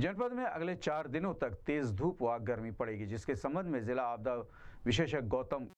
जनपद में अगले चार दिनों तक तेज धूप व गर्मी पड़ेगी जिसके संबंध में जिला आपदा विशेषज्ञ गौतम